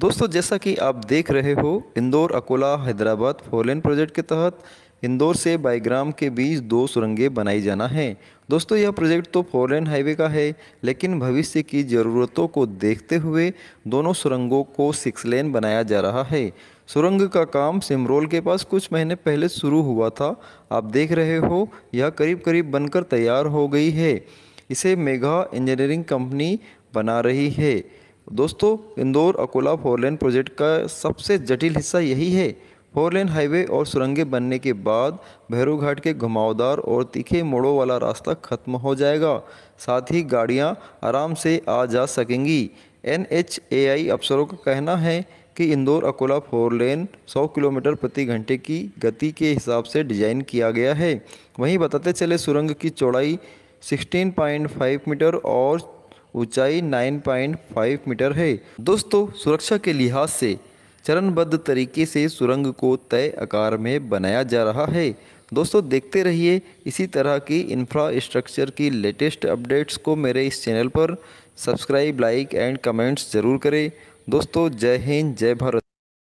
दोस्तों जैसा कि आप देख रहे हो इंदौर अकोला हैदराबाद फोरलेन प्रोजेक्ट के तहत इंदौर से बाईग्राम के बीच दो सुरंगें बनाई जाना है दोस्तों यह प्रोजेक्ट तो फोरलेन हाईवे का है लेकिन भविष्य की ज़रूरतों को देखते हुए दोनों सुरंगों को सिक्स लेन बनाया जा रहा है सुरंग का काम सिमरोल के पास कुछ महीने पहले शुरू हुआ था आप देख रहे हो यह करीब करीब बनकर तैयार हो गई है इसे मेघा इंजीनियरिंग कंपनी बना रही है दोस्तों इंदौर अकोला फोरलेन प्रोजेक्ट का सबसे जटिल हिस्सा यही है फोरलेन हाईवे और सुरंगें बनने के बाद भैरू घाट के घुमावदार और तीखे मोड़ों वाला रास्ता खत्म हो जाएगा साथ ही गाड़ियां आराम से आ जा सकेंगी एन अफसरों का कहना है कि Indore Akola four lane 100 kilometre प्रति घंटे की गति के हिसाब से डिजाइन किया गया है वहीं बताते चले सुरंग की चौड़ाई 16.5 मीटर और ऊंचाई 9.5 मीटर है दोस्तों सुरक्षा के लिहाज से चरणबद्ध तरीके से सुरंग को तय आकार में बनाया जा रहा है दोस्तों देखते रहिए इसी तरह की इंफ्रास्ट्रक्चर की लेटेस्ट अपडेट्स को मेरे इस चैनल पर सब्सक्राइब लाइक एंड कमेंट्स ज़रूर करें दोस्तों जय हिंद जय भारत